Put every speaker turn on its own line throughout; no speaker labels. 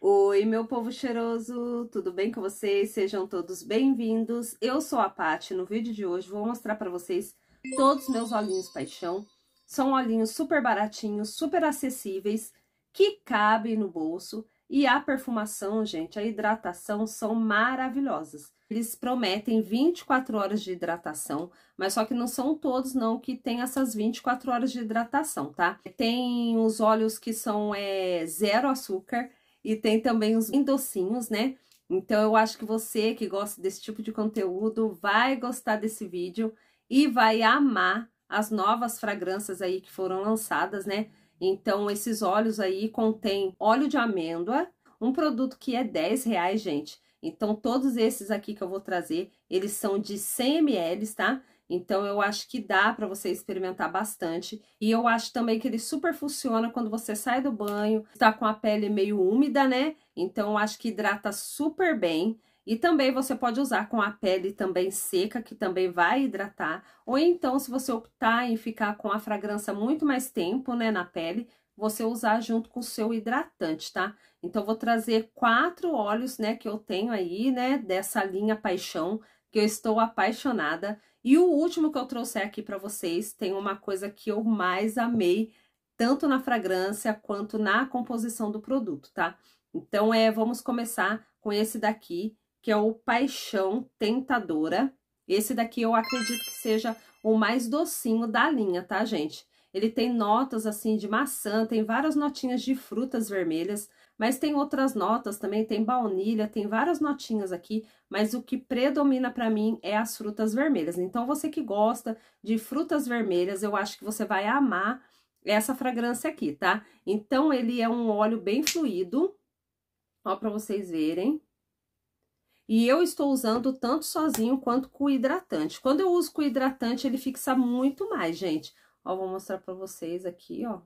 Oi, meu povo cheiroso, tudo bem com vocês? Sejam todos bem-vindos. Eu sou a Paty. No vídeo de hoje vou mostrar para vocês todos os meus olhinhos paixão. São olhinhos super baratinhos, super acessíveis, que cabem no bolso. E a perfumação, gente, a hidratação são maravilhosas. Eles prometem 24 horas de hidratação, mas só que não são todos não que tem essas 24 horas de hidratação, tá? Tem os óleos que são é, zero açúcar, e tem também os docinhos, né? Então eu acho que você que gosta desse tipo de conteúdo vai gostar desse vídeo e vai amar as novas fragrâncias aí que foram lançadas, né? Então esses óleos aí contêm óleo de amêndoa, um produto que é 10 reais, gente. Então todos esses aqui que eu vou trazer, eles são de 100 ml, tá? Então eu acho que dá para você experimentar bastante. E eu acho também que ele super funciona quando você sai do banho, está com a pele meio úmida, né? Então eu acho que hidrata super bem. E também você pode usar com a pele também seca, que também vai hidratar. Ou então, se você optar em ficar com a fragrância muito mais tempo, né, na pele, você usar junto com o seu hidratante, tá? Então, vou trazer quatro óleos, né, que eu tenho aí, né, dessa linha Paixão, que eu estou apaixonada. E o último que eu trouxe aqui para vocês tem uma coisa que eu mais amei, tanto na fragrância quanto na composição do produto, tá? Então, é, vamos começar com esse daqui, que é o Paixão Tentadora. Esse daqui eu acredito que seja o mais docinho da linha, tá, gente? Ele tem notas, assim, de maçã, tem várias notinhas de frutas vermelhas, mas tem outras notas também, tem baunilha, tem várias notinhas aqui, mas o que predomina para mim é as frutas vermelhas. Então, você que gosta de frutas vermelhas, eu acho que você vai amar essa fragrância aqui, tá? Então, ele é um óleo bem fluido, ó, para vocês verem. E eu estou usando tanto sozinho quanto com hidratante. Quando eu uso com hidratante, ele fixa muito mais, gente. Ó, vou mostrar para vocês aqui, ó.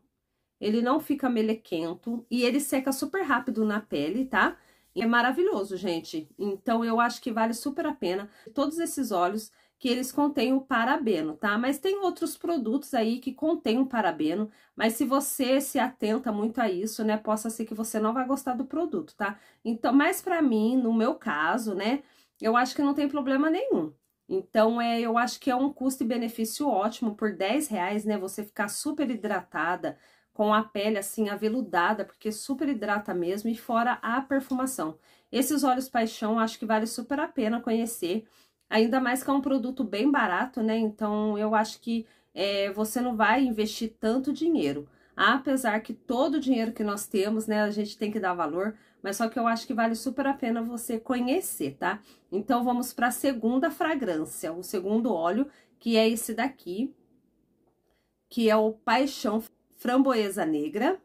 Ele não fica melequento e ele seca super rápido na pele, tá? Tá? E é maravilhoso, gente. Então, eu acho que vale super a pena todos esses óleos que eles contêm o parabeno, tá? Mas tem outros produtos aí que contêm o parabeno, mas se você se atenta muito a isso, né, possa ser que você não vai gostar do produto, tá? Então, mas para mim, no meu caso, né, eu acho que não tem problema nenhum. Então, é, eu acho que é um custo e benefício ótimo por 10 reais, né? Você ficar super hidratada, com a pele assim aveludada, porque super hidrata mesmo, e fora a perfumação. Esses óleos paixão acho que vale super a pena conhecer, ainda mais que é um produto bem barato, né? Então eu acho que é, você não vai investir tanto dinheiro. Apesar que todo o dinheiro que nós temos, né, a gente tem que dar valor, mas só que eu acho que vale super a pena você conhecer, tá? Então vamos para a segunda fragrância, o segundo óleo, que é esse daqui, que é o Paixão framboesa negra.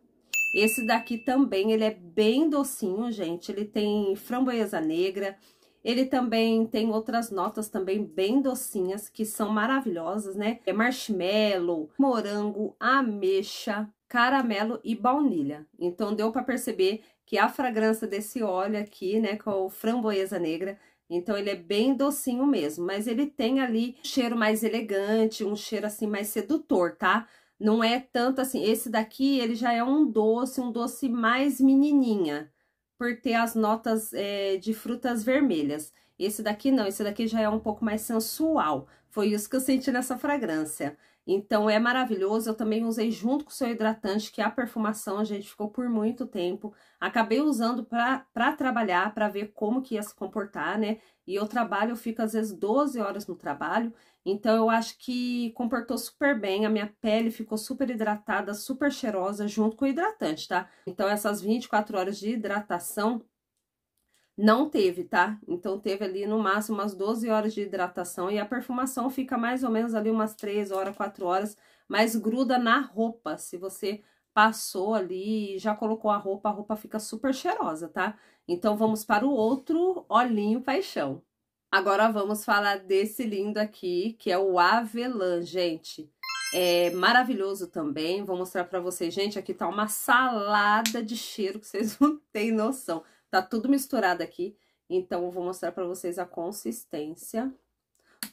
Esse daqui também, ele é bem docinho, gente. Ele tem framboesa negra. Ele também tem outras notas também bem docinhas, que são maravilhosas, né? É marshmallow, morango, ameixa, caramelo e baunilha. Então, deu para perceber que a fragrância desse óleo aqui, né, com o framboesa negra, então ele é bem docinho mesmo, mas ele tem ali um cheiro mais elegante, um cheiro assim mais sedutor, tá? Não é tanto assim, esse daqui ele já é um doce, um doce mais menininha, por ter as notas é, de frutas vermelhas. Esse daqui não, esse daqui já é um pouco mais sensual. Foi isso que eu senti nessa fragrância. Então é maravilhoso, eu também usei junto com o seu hidratante, que a perfumação, a gente, ficou por muito tempo. Acabei usando para trabalhar, para ver como que ia se comportar, né? E eu trabalho, eu fico às vezes 12 horas no trabalho, então eu acho que comportou super bem, a minha pele ficou super hidratada, super cheirosa, junto com o hidratante, tá? Então essas 24 horas de hidratação não teve, tá? Então teve ali no máximo umas 12 horas de hidratação e a perfumação fica mais ou menos ali umas 3 horas, 4 horas, mas gruda na roupa, se você passou ali, já colocou a roupa, a roupa fica super cheirosa, tá? Então, vamos para o outro olhinho paixão. Agora vamos falar desse lindo aqui, que é o avelã, gente. É maravilhoso também, vou mostrar para vocês. Gente, aqui tá uma salada de cheiro que vocês não têm noção. Tá tudo misturado aqui, então eu vou mostrar para vocês a consistência.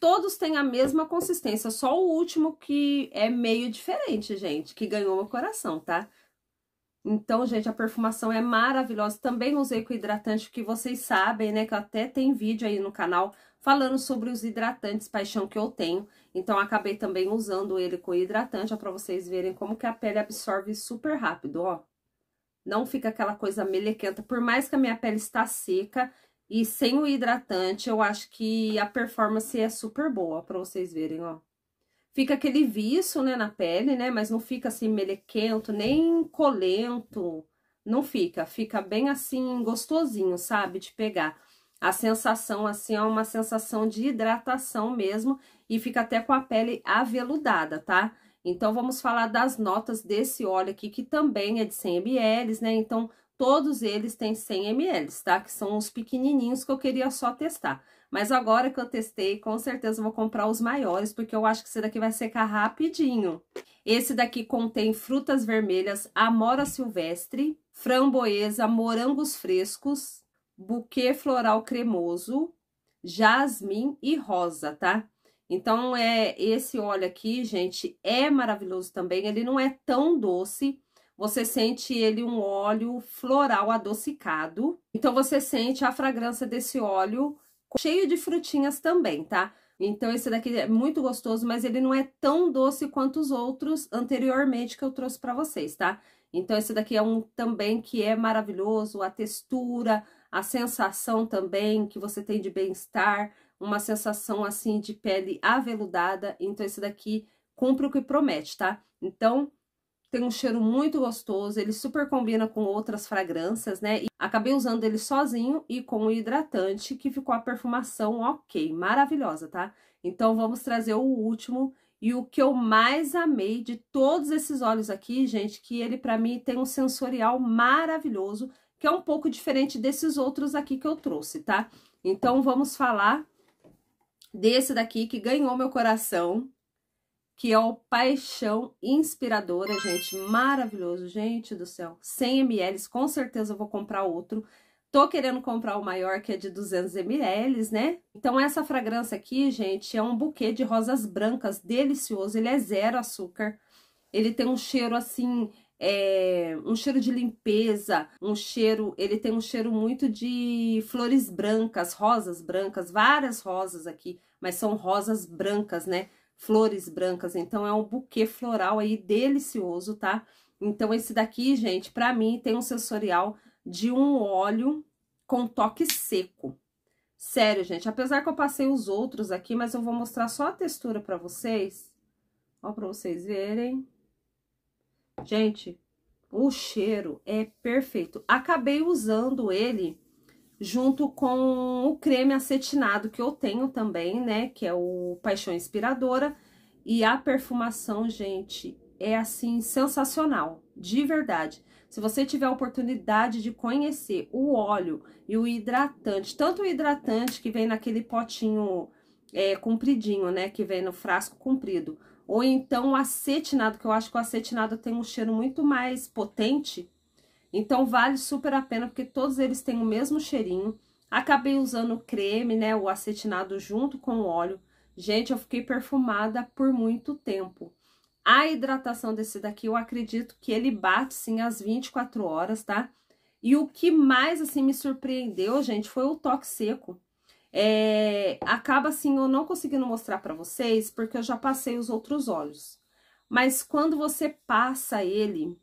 Todos têm a mesma consistência, só o último que é meio diferente, gente, que ganhou o coração, tá? Então, gente, a perfumação é maravilhosa. Também usei com hidratante, que vocês sabem, né? Que até tem vídeo aí no canal falando sobre os hidratantes, paixão que eu tenho. Então, acabei também usando ele com hidratante, ó, pra vocês verem como que a pele absorve super rápido, ó. Não fica aquela coisa melequenta. Por mais que a minha pele está seca, e sem o hidratante, eu acho que a performance é super boa, para vocês verem, ó. Fica aquele viço, né, na pele, né, mas não fica assim melequento, nem colento, não fica. Fica bem assim, gostosinho, sabe, de pegar. A sensação, assim, é uma sensação de hidratação mesmo, e fica até com a pele aveludada, tá? Então, vamos falar das notas desse óleo aqui, que também é de 100 ml, né? Então, Todos eles têm 100 ml, tá? Que são os pequenininhos que eu queria só testar. Mas agora que eu testei, com certeza vou comprar os maiores, porque eu acho que esse daqui vai secar rapidinho. Esse daqui contém frutas vermelhas, amora silvestre, framboesa, morangos frescos, buquê floral cremoso, jasmim e rosa, tá? Então, é esse óleo aqui, gente, é maravilhoso também. Ele não é tão doce, você sente ele um óleo floral adocicado. Então você sente a fragrância desse óleo cheio de frutinhas também, tá? Então esse daqui é muito gostoso, mas ele não é tão doce quanto os outros anteriormente que eu trouxe para vocês, tá? Então esse daqui é um também que é maravilhoso, a textura, a sensação também que você tem de bem-estar, uma sensação assim de pele aveludada. Então esse daqui cumpre o que promete, tá? Então tem um cheiro muito gostoso, ele super combina com outras fragrâncias, né? E acabei usando ele sozinho e com o hidratante, que ficou a perfumação ok, maravilhosa, tá? Então vamos trazer o último e o que eu mais amei de todos esses olhos aqui, gente, que ele para mim tem um sensorial maravilhoso, que é um pouco diferente desses outros aqui que eu trouxe, tá? Então vamos falar desse daqui que ganhou meu coração, que é o Paixão Inspiradora, é gente, maravilhoso, gente do céu, 100 ml, com certeza eu vou comprar outro, tô querendo comprar o maior, que é de 200 ml, né? Então essa fragrância aqui, gente, é um buquê de rosas brancas, delicioso, ele é zero açúcar, ele tem um cheiro assim, é, um cheiro de limpeza, um cheiro, ele tem um cheiro muito de flores brancas, rosas brancas, várias rosas aqui, mas são rosas brancas, né? flores brancas. Então, é um buquê floral aí delicioso, tá? Então, esse daqui, gente, pra mim tem um sensorial de um óleo com toque seco. Sério, gente, apesar que eu passei os outros aqui, mas eu vou mostrar só a textura pra vocês. Ó, pra vocês verem. Gente, o cheiro é perfeito. Acabei usando ele junto com o creme acetinado que eu tenho também, né? Que é o Paixão Inspiradora. E a perfumação, gente, é assim sensacional, de verdade. Se você tiver a oportunidade de conhecer o óleo e o hidratante, tanto o hidratante que vem naquele potinho é, compridinho, né? Que vem no frasco comprido. Ou então o acetinado, que eu acho que o acetinado tem um cheiro muito mais potente então, vale super a pena, porque todos eles têm o mesmo cheirinho. Acabei usando o creme, né, o acetinado junto com o óleo. Gente, eu fiquei perfumada por muito tempo. A hidratação desse daqui, eu acredito que ele bate, sim, às 24 horas, tá? E o que mais, assim, me surpreendeu, gente, foi o toque seco. É, acaba, assim, eu não conseguindo mostrar pra vocês, porque eu já passei os outros olhos. Mas quando você passa ele,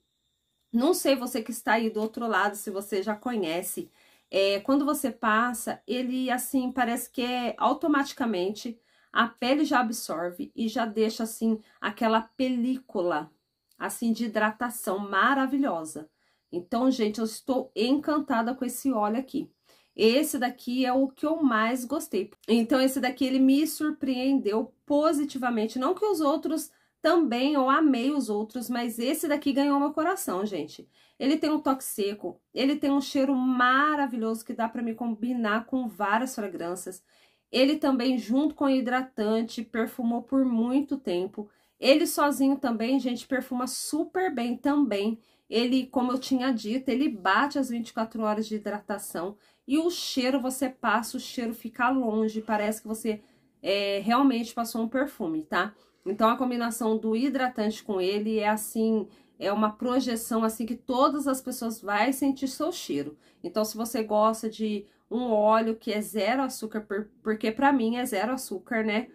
não sei você que está aí do outro lado, se você já conhece. É, quando você passa, ele assim parece que é automaticamente a pele já absorve e já deixa assim aquela película assim de hidratação maravilhosa. Então, gente, eu estou encantada com esse óleo aqui. Esse daqui é o que eu mais gostei. Então, esse daqui ele me surpreendeu positivamente, não que os outros também eu amei os outros, mas esse daqui ganhou meu coração, gente. Ele tem um toque seco, ele tem um cheiro maravilhoso que dá para me combinar com várias fragrâncias. Ele também, junto com o hidratante, perfumou por muito tempo. Ele sozinho também, gente, perfuma super bem também. Ele, como eu tinha dito, ele bate as 24 horas de hidratação. E o cheiro, você passa, o cheiro fica longe, parece que você é, realmente passou um perfume, tá? Tá? Então, a combinação do hidratante com ele é assim, é uma projeção assim que todas as pessoas vão sentir seu cheiro. Então, se você gosta de um óleo que é zero açúcar, porque para mim é zero açúcar, né?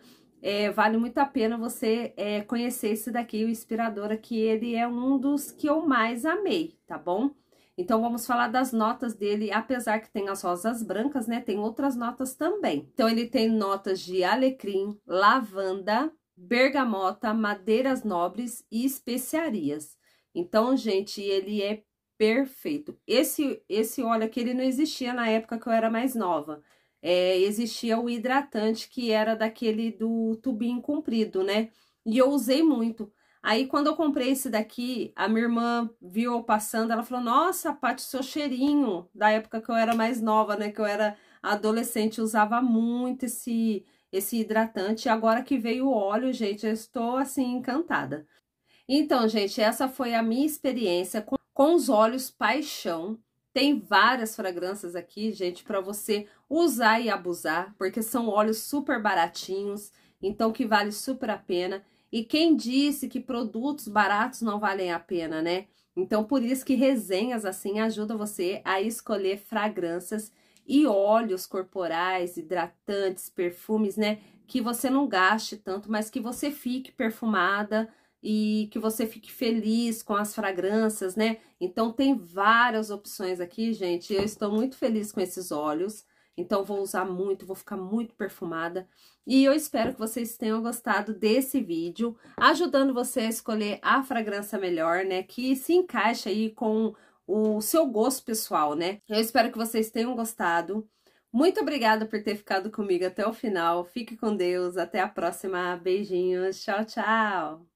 É, vale muito a pena você é, conhecer esse daqui, o Inspiradora, que ele é um dos que eu mais amei, tá bom? Então, vamos falar das notas dele, apesar que tem as rosas brancas, né? Tem outras notas também. Então, ele tem notas de alecrim, lavanda, bergamota, madeiras nobres e especiarias. Então, gente, ele é perfeito. Esse, esse óleo aqui, ele não existia na época que eu era mais nova. É, existia o hidratante, que era daquele do tubinho comprido, né? E eu usei muito. Aí, quando eu comprei esse daqui, a minha irmã viu eu passando, ela falou, nossa, Paty, seu cheirinho, da época que eu era mais nova, né? Que eu era adolescente, usava muito esse esse hidratante. Agora que veio o óleo, gente, eu estou assim encantada. Então, gente, essa foi a minha experiência com, com os óleos Paixão. Tem várias fragrâncias aqui, gente, para você usar e abusar, porque são óleos super baratinhos, então que vale super a pena. E quem disse que produtos baratos não valem a pena, né? Então, por isso que resenhas assim ajudam você a escolher fragrâncias e óleos corporais, hidratantes, perfumes, né? Que você não gaste tanto, mas que você fique perfumada e que você fique feliz com as fragrâncias, né? Então tem várias opções aqui, gente. Eu estou muito feliz com esses óleos. Então vou usar muito, vou ficar muito perfumada. E eu espero que vocês tenham gostado desse vídeo, ajudando você a escolher a fragrância melhor, né? Que se encaixa aí com o seu gosto pessoal, né? Eu espero que vocês tenham gostado. Muito obrigada por ter ficado comigo até o final. Fique com Deus. Até a próxima. Beijinhos. Tchau, tchau.